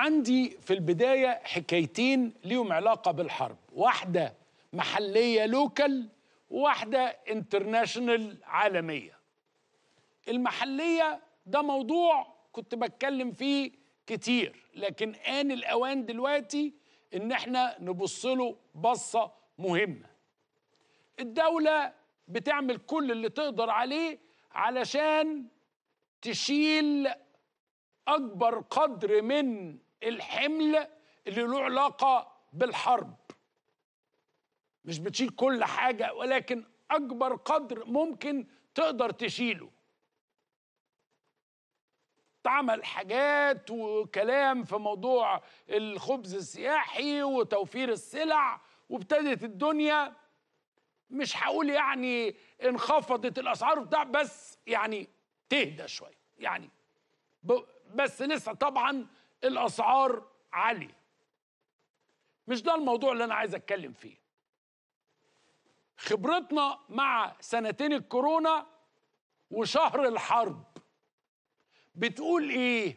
عندي في البداية حكايتين ليهم علاقة بالحرب واحدة محلية لوكال وواحدة انترناشنال عالمية المحلية ده موضوع كنت بتكلم فيه كتير لكن آن الأوان دلوقتي إن احنا نبص له بصة مهمة الدولة بتعمل كل اللي تقدر عليه علشان تشيل أكبر قدر من الحمل اللي له علاقه بالحرب مش بتشيل كل حاجه ولكن اكبر قدر ممكن تقدر تشيله تعمل حاجات وكلام في موضوع الخبز السياحي وتوفير السلع وابتدت الدنيا مش هقول يعني انخفضت الاسعار بتاع بس يعني تهدى شويه يعني بس لسه طبعا الاسعار عاليه مش ده الموضوع اللي انا عايز اتكلم فيه خبرتنا مع سنتين الكورونا وشهر الحرب بتقول ايه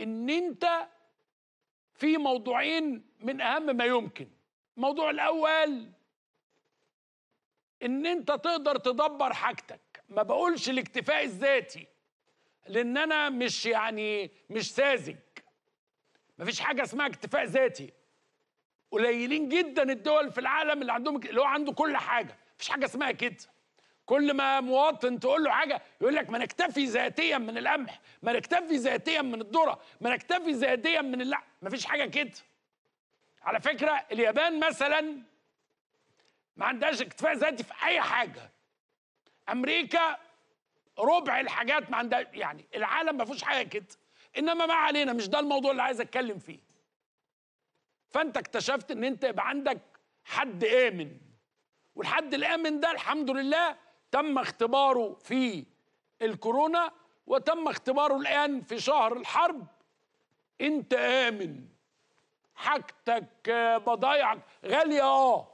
ان انت في موضوعين من اهم ما يمكن الموضوع الاول ان انت تقدر تدبر حاجتك ما بقولش الاكتفاء الذاتي لان انا مش يعني مش ساذج مفيش حاجه اسمها اكتفاء ذاتي قليلين جدا الدول في العالم اللي عندهم اللي هو عنده كل حاجه مفيش حاجه اسمها كده كل ما مواطن تقول له حاجه يقول لك ما نكتفي ذاتيا من القمح ما نكتفي ذاتيا من الذره ما نكتفي ذاتيا من اللع مفيش حاجه كده على فكره اليابان مثلا ما عندهاش اكتفاء ذاتي في اي حاجه امريكا ربع الحاجات ما عندها يعني العالم ما فيهوش حاجه كده انما ما علينا مش ده الموضوع اللي عايز اتكلم فيه فانت اكتشفت ان انت يبقى عندك حد امن والحد الامن ده الحمد لله تم اختباره في الكورونا وتم اختباره الان في شهر الحرب انت امن حاجتك بضايعك غاليه اه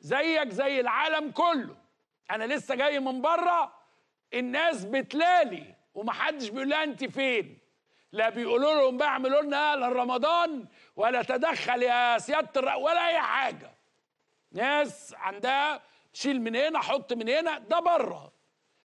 زيك زي العالم كله انا لسه جاي من بره الناس بتلالي ومحدش بيقول لها انت فين لا بيقولوا لهم بقى اعملوا لنا لا رمضان ولا تدخل يا سياده ولا اي حاجه ناس عندها شيل من هنا حط من هنا ده بره